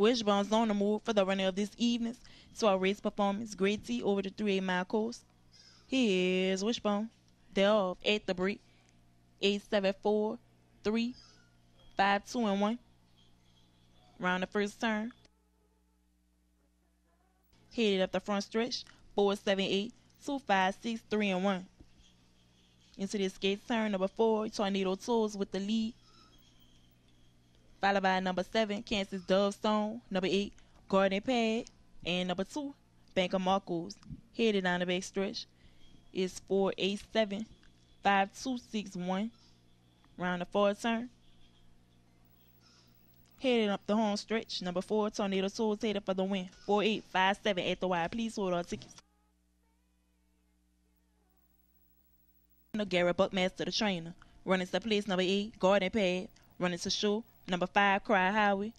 Wishbone's on the move for the runner of this evening's race performance, Grade T over the 3 8 mile course. Here's Wishbone. They're off at the break. 8 7 4 3 5 2 and 1. Round the first turn. Headed up the front stretch. 4 7 8 2 5 6 3 and 1. Into this gate turn number 4, Tornado Tools with the lead followed by number seven, Kansas Dove Stone, number eight, Garden Pad, and number two, Bank of Marcos. Headed down the back stretch is 487 5261. Round the forward turn. Headed up the home stretch, number four, Tornado Souls headed for the win. 4857 at the wire. Please hold our tickets. Garrett Buckmaster, the trainer. Running to place number eight, Garden Pad. Running to show Number five, Cry howie.